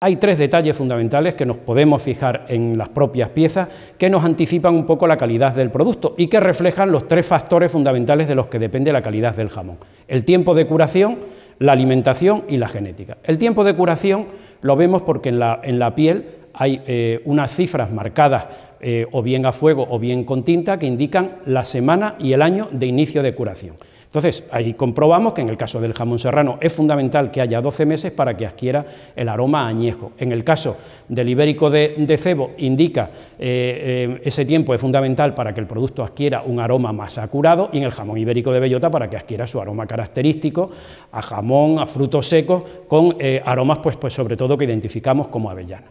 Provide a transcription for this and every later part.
Hay tres detalles fundamentales que nos podemos fijar en las propias piezas que nos anticipan un poco la calidad del producto y que reflejan los tres factores fundamentales de los que depende la calidad del jamón. El tiempo de curación, la alimentación y la genética. El tiempo de curación lo vemos porque en la, en la piel hay eh, unas cifras marcadas eh, o bien a fuego o bien con tinta que indican la semana y el año de inicio de curación. Entonces, ahí comprobamos que en el caso del jamón serrano es fundamental que haya 12 meses para que adquiera el aroma añejo. En el caso del ibérico de, cebo, indica eh, ese tiempo es fundamental para que el producto adquiera un aroma más acurado y en el jamón ibérico de bellota para que adquiera su aroma característico a jamón, a frutos secos, con aromas, pues, pues sobre todo que identificamos como avellana.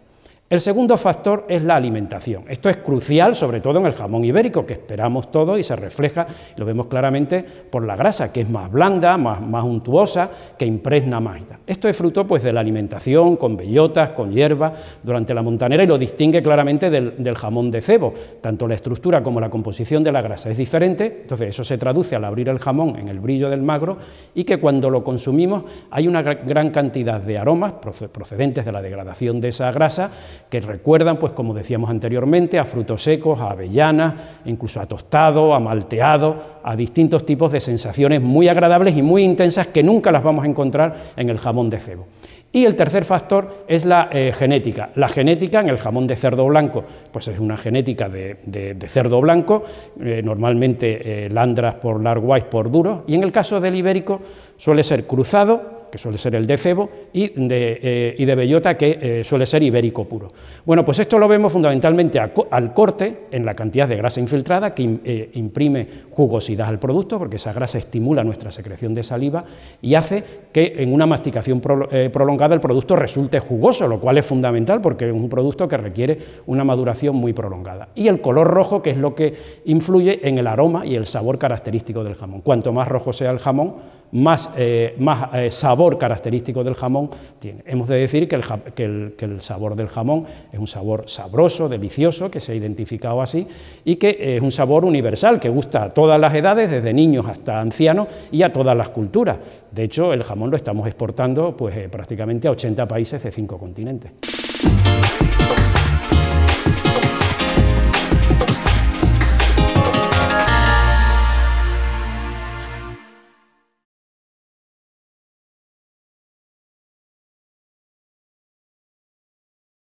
El segundo factor es la alimentación. Esto es crucial, sobre todo en el jamón ibérico, que esperamos todo y se refleja, lo vemos claramente, por la grasa, que es más blanda, más, untuosa, que impregna más. Esto es fruto pues, de la alimentación, con bellotas, con hierbas, durante la montanera y lo distingue claramente del, del jamón de cebo. Tanto la estructura como la composición de la grasa es diferente, entonces eso se traduce al abrir el jamón en el brillo del magro y que cuando lo consumimos hay una gran cantidad de aromas procedentes de la degradación de esa grasa, que recuerdan, pues como decíamos anteriormente, a frutos secos, a avellanas, incluso a tostado, a malteado, a distintos tipos de sensaciones muy agradables y muy intensas que nunca las vamos a encontrar en el jamón de cebo. Y el tercer factor es la eh, genética. La genética en el jamón de cerdo blanco, pues es una genética de, cerdo blanco, eh, normalmente eh, landras por larguais por duro. y en el caso del ibérico suele ser cruzado que suele ser el de cebo, y de, eh, y de bellota, que eh, suele ser ibérico puro. Bueno, pues esto lo vemos fundamentalmente al corte, en la cantidad de grasa infiltrada, que eh, imprime jugosidad al producto, porque esa grasa estimula nuestra secreción de saliva y hace que en una masticación eh, prolongada el producto resulte jugoso, lo cual es fundamental porque es un producto que requiere una maduración muy prolongada. Y el color rojo, que es lo que influye en el aroma y el sabor característico del jamón. Cuanto más rojo sea el jamón, más, eh, eh, sabor característico del jamón tiene. Hemos de decir que el, que el, sabor del jamón es un sabor sabroso, delicioso, que se ha identificado así y que es un sabor universal, que gusta a todos todas las edades, desde niños hasta ancianos y a todas las culturas. De hecho, el jamón lo estamos exportando pues, eh, prácticamente a 80 países de cinco continentes.